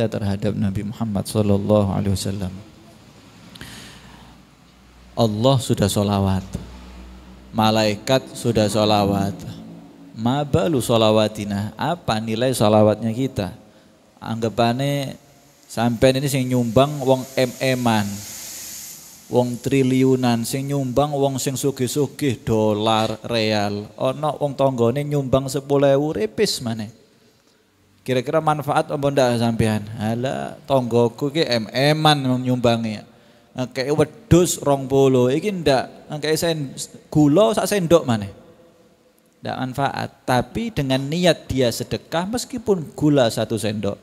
kita terhadap Nabi Muhammad Sallallahu Alaihi Wasallam. Allah sudah solawat, malaikat sudah solawat. Mabalu solawatina, apa nilai solawatnya kita? Anggapannya sampai ini sing nyumbang wong em-eman, wong triliunan sing nyumbang wong sing sugih-sugih dolar real ana wong tanggane nyumbang ewu repis maneh Kira-kira manfaat apa ndak sampean? Ala tonggoku ki mm nyumbangi. Kayak wedus rong iki ndak kayak sen gula sak sendok mana? Ndak manfaat. Tapi dengan niat dia sedekah meskipun gula satu sendok,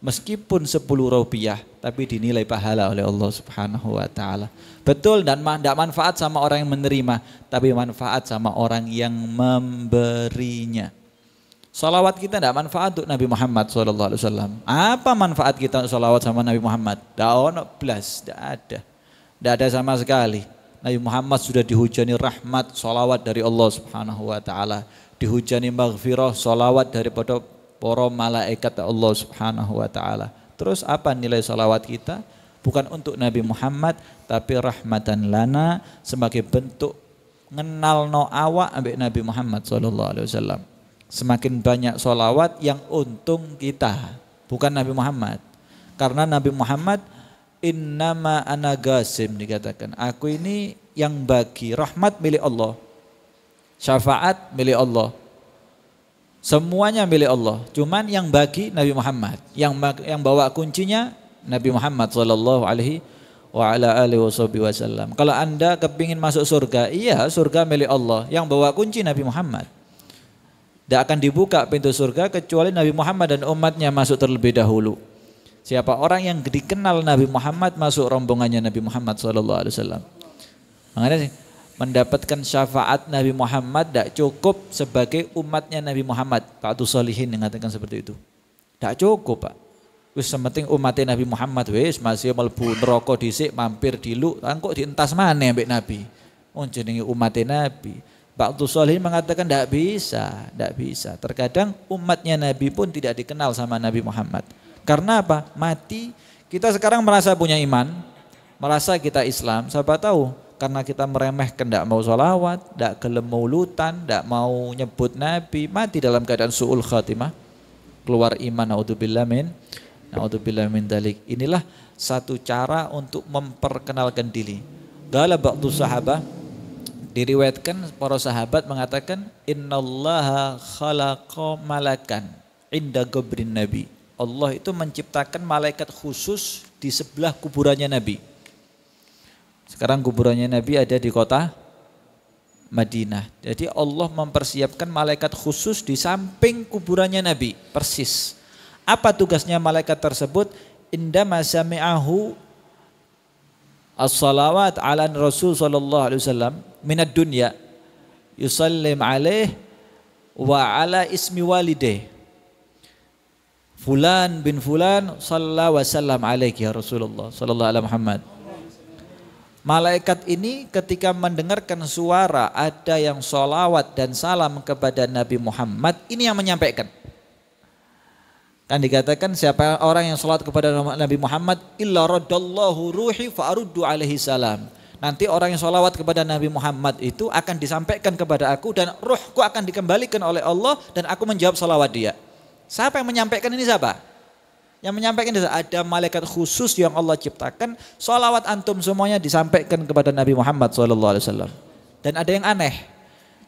meskipun 10 rupiah, tapi dinilai pahala oleh Allah Subhanahu wa taala. Betul dan tidak manfaat sama orang yang menerima, tapi manfaat sama orang yang memberinya. Salawat kita tidak manfaat untuk Nabi Muhammad SAW. Apa manfaat kita untuk salawat sama Nabi Muhammad? Daun belas, tidak ada. Tidak ada sama sekali. Nabi Muhammad sudah dihujani rahmat, salawat dari Allah Subhanahu Wa Taala, dihujani maghfirah, salawat daripada para malaikat Allah Subhanahu Wa Taala. Terus apa nilai salawat kita? Bukan untuk Nabi Muhammad, tapi rahmatan lana sebagai bentuk ngenal no awak Nabi Muhammad Sallallahu Alaihi Wasallam. Semakin banyak sholawat yang untung kita, bukan Nabi Muhammad. Karena Nabi Muhammad innama anagasim dikatakan. Aku ini yang bagi rahmat milik Allah. Syafaat milik Allah. Semuanya milik Allah. Cuman yang bagi Nabi Muhammad. Yang yang bawa kuncinya Nabi Muhammad sallallahu alaihi wa ala alihi wasallam. Kalau Anda kepingin masuk surga, iya surga milik Allah. Yang bawa kunci Nabi Muhammad. Tidak akan dibuka pintu surga kecuali Nabi Muhammad dan umatnya masuk terlebih dahulu. Siapa orang yang dikenal Nabi Muhammad masuk rombongannya Nabi Muhammad Shallallahu Alaihi Wasallam. Makanya mendapatkan syafaat Nabi Muhammad tidak cukup sebagai umatnya Nabi Muhammad. Pak Salihin mengatakan seperti itu. Tidak cukup Pak. Wis sementing umatnya Nabi Muhammad wis masih melbu neraka dhisik mampir di lu, kan kok dientas mana, ambek Nabi. Oh jenenge umatnya Nabi. Ba'du Salih mengatakan tidak bisa, tidak bisa. Terkadang umatnya Nabi pun tidak dikenal sama Nabi Muhammad. Karena apa? Mati. Kita sekarang merasa punya iman, merasa kita Islam. Siapa tahu karena kita meremehkan tidak mau sholawat, tidak gelem tidak mau nyebut Nabi, mati dalam keadaan su'ul khatimah. Keluar iman, naudzubillah min. Naudzubillah min dalik. Inilah satu cara untuk memperkenalkan diri. Gala ba'du sahabah Diriwayatkan para sahabat mengatakan innallaha khalaqa malakan inda gobrin nabi. Allah itu menciptakan malaikat khusus di sebelah kuburannya Nabi. Sekarang kuburannya Nabi ada di kota Madinah. Jadi Allah mempersiapkan malaikat khusus di samping kuburannya Nabi, persis. Apa tugasnya malaikat tersebut? Inda masami'ahu as-salawat ala Rasul sallallahu alaihi wasallam minad dunya yusallim alaih wa ala ismi walideh fulan bin fulan sallallahu wa sallam alaihi ya Rasulullah sallallahu alaihi Muhammad Malaikat ini ketika mendengarkan suara ada yang sholawat dan salam kepada Nabi Muhammad ini yang menyampaikan. Kan dikatakan siapa orang yang sholat kepada Nabi Muhammad illa radallahu ruhi faruddu alaihi salam. Nanti orang yang sholawat kepada Nabi Muhammad itu akan disampaikan kepada aku dan ruhku akan dikembalikan oleh Allah dan aku menjawab sholawat dia. Siapa yang menyampaikan ini siapa? Yang menyampaikan ini ada malaikat khusus yang Allah ciptakan. Sholawat antum semuanya disampaikan kepada Nabi Muhammad SAW. Dan ada yang aneh.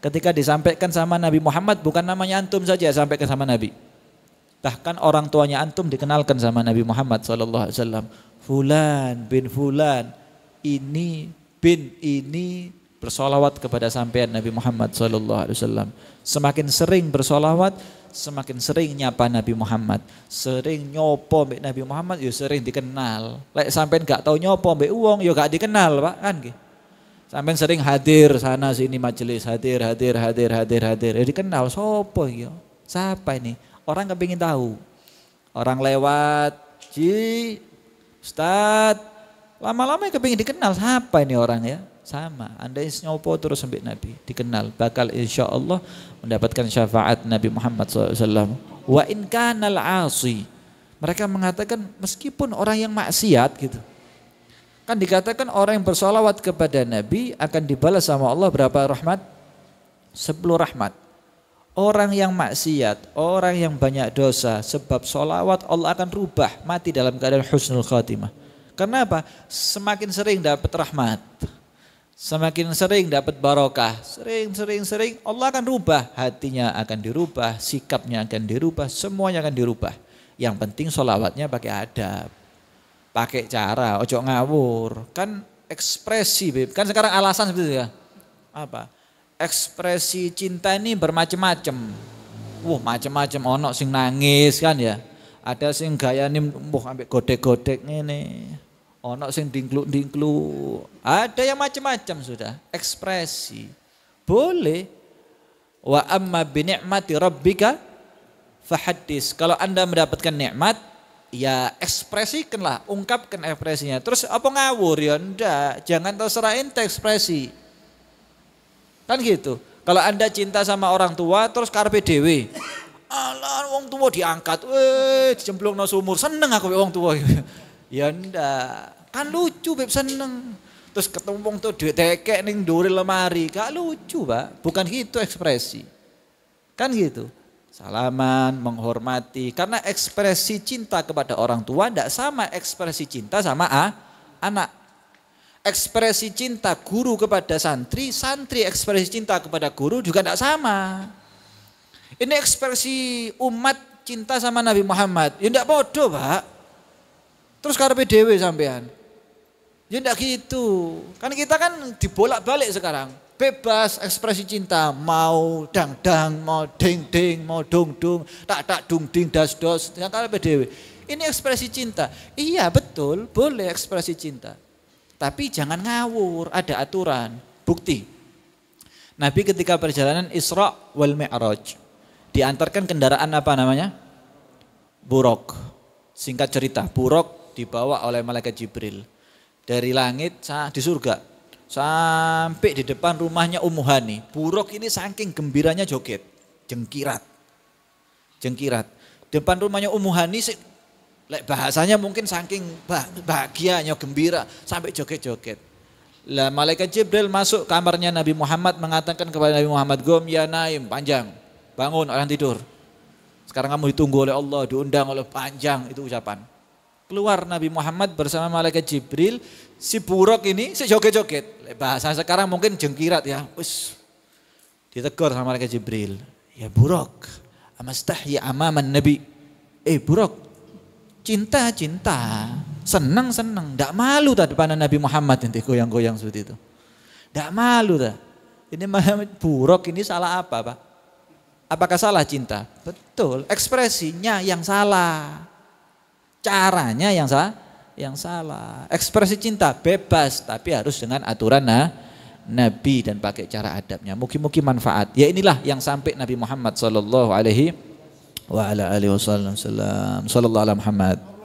Ketika disampaikan sama Nabi Muhammad bukan namanya antum saja sampaikan sama Nabi Bahkan orang tuanya antum dikenalkan sama Nabi Muhammad SAW. Fulan bin Fulan, ini bin ini bersolawat kepada sampean Nabi Muhammad SAW. Semakin sering bersolawat, semakin sering nyapa Nabi Muhammad. Sering nyopo mbak Nabi Muhammad, ya sering dikenal. Lek sampean gak tahu nyopo mbak uang, ya gak dikenal pak kan. Sampean sering hadir sana sini majelis, hadir, hadir, hadir, hadir, hadir. Ya dikenal, sopo ya. Siapa ini? orang nggak kepingin tahu. Orang lewat, Ji, ustad, lama-lama kepingin dikenal, siapa ini orang ya? Sama, Anda nyopo terus sampai Nabi, dikenal. Bakal insya Allah mendapatkan syafaat Nabi Muhammad SAW. Wa in kanal asi. Mereka mengatakan meskipun orang yang maksiat gitu. Kan dikatakan orang yang bersolawat kepada Nabi akan dibalas sama Allah berapa rahmat? 10 rahmat. Orang yang maksiat, orang yang banyak dosa, sebab sholawat Allah akan rubah, mati dalam keadaan husnul khatimah. Kenapa? Semakin sering dapat rahmat, semakin sering dapat barokah, sering, sering, sering, Allah akan rubah, hatinya akan dirubah, sikapnya akan dirubah, semuanya akan dirubah. Yang penting sholawatnya pakai adab, pakai cara, ojo ngawur. Kan ekspresi, kan sekarang alasan seperti itu ya. Apa? ekspresi cinta ini bermacam-macam. Wah, macam-macam ono sing nangis kan ya. Ada sing gaya nih, wah ambek godek-godek ini. Ono sing dinklu dinklu. Ada yang macam-macam sudah, ekspresi. Boleh. Wa amma bi ni'mati rabbika fahaddis. Kalau Anda mendapatkan nikmat, ya ekspresikanlah, ungkapkan ekspresinya. Terus apa ngawur ya? Enggak, jangan terserah ente ekspresi Kan gitu. Kalau Anda cinta sama orang tua terus karpe dewe. Alah wong tua diangkat, weh dijemplung no sumur, seneng aku wong tua. ya ndak, kan lucu beb seneng. Terus ketemu wong tua duit tekek ning duri lemari, gak lucu pak, bukan gitu ekspresi. Kan gitu, salaman, menghormati, karena ekspresi cinta kepada orang tua ndak sama ekspresi cinta sama ah, anak ekspresi cinta guru kepada santri, santri ekspresi cinta kepada guru juga tidak sama. Ini ekspresi umat cinta sama Nabi Muhammad. Ya tidak bodoh pak. Terus karena PDW sampean. Ya tidak gitu. Kan kita kan dibolak-balik sekarang. Bebas ekspresi cinta. Mau dang-dang, mau ding-ding, mau dong dung tak-tak dung-ding, das-dos. Yang karepe PDW, Ini ekspresi cinta. Iya betul, boleh ekspresi cinta. Tapi jangan ngawur, ada aturan. Bukti. Nabi ketika perjalanan Isra wal Mi'raj diantarkan kendaraan apa namanya? Buruk. Singkat cerita, buruk dibawa oleh malaikat Jibril dari langit di surga sampai di depan rumahnya Umuhani. Hani. Burok ini saking gembiranya joget, jengkirat. Jengkirat. Depan rumahnya Umuhani Hani Lek bahasanya mungkin saking bahagianya, gembira, sampai joget-joget. Lah malaikat Jibril masuk kamarnya Nabi Muhammad mengatakan kepada Nabi Muhammad, "Gom ya naim, panjang. Bangun orang tidur." Sekarang kamu ditunggu oleh Allah, diundang oleh panjang itu ucapan. Keluar Nabi Muhammad bersama malaikat Jibril, si buruk ini si joget-joget. Bahasa sekarang mungkin jengkirat ya. us Ditegur sama malaikat Jibril. Ya buruk, ya amaman Nabi. Eh buruk, cinta-cinta, senang-senang, tidak malu tak depan Nabi Muhammad nanti goyang-goyang seperti itu. Tidak malu tak. Ini buruk, ini salah apa Pak? Apakah salah cinta? Betul, ekspresinya yang salah. Caranya yang salah, yang salah. Ekspresi cinta bebas tapi harus dengan aturan nah, Nabi dan pakai cara adabnya. Mungkin-mungkin manfaat. Ya inilah yang sampai Nabi Muhammad Shallallahu alaihi وعلى آله وصحبه وسلم صلى الله على محمد